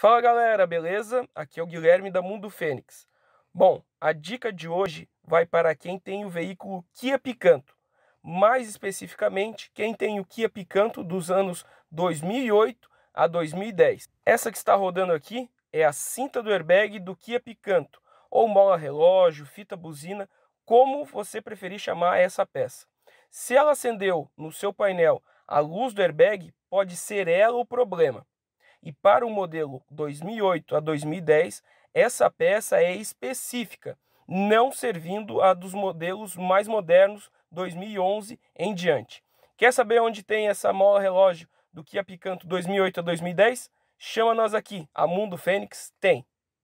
Fala galera, beleza? Aqui é o Guilherme da Mundo Fênix. Bom, a dica de hoje vai para quem tem o veículo Kia Picanto. Mais especificamente, quem tem o Kia Picanto dos anos 2008 a 2010. Essa que está rodando aqui é a cinta do airbag do Kia Picanto, ou mola relógio, fita buzina, como você preferir chamar essa peça. Se ela acendeu no seu painel a luz do airbag, pode ser ela o problema. E para o modelo 2008 a 2010, essa peça é específica, não servindo a dos modelos mais modernos 2011 em diante. Quer saber onde tem essa mola relógio do Kia Picanto 2008 a 2010? Chama nós aqui, a Mundo Fênix tem.